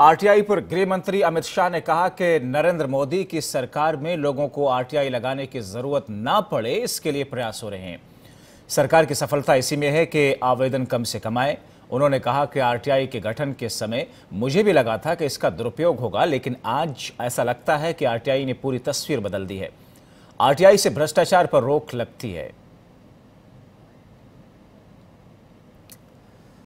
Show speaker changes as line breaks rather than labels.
RTI पर गृह मंत्री अमित शाह ने कहा कि नरेंद्र मोदी की सरकार में लोगों को आरटीआई लगाने की जरूरत ना पड़े इसके लिए प्रयास हो रहे हैं सरकार की सफलता इसी में है कि आवेदन कम से कम आए उन्होंने कहा कि आरटीआई के गठन के समय मुझे भी लगा था कि इसका दुरुपयोग होगा लेकिन आज ऐसा लगता है कि आरटीआई ने पूरी तस्वीर बदल दी है आरटीआई से भ्रष्टाचार पर रोक लगती है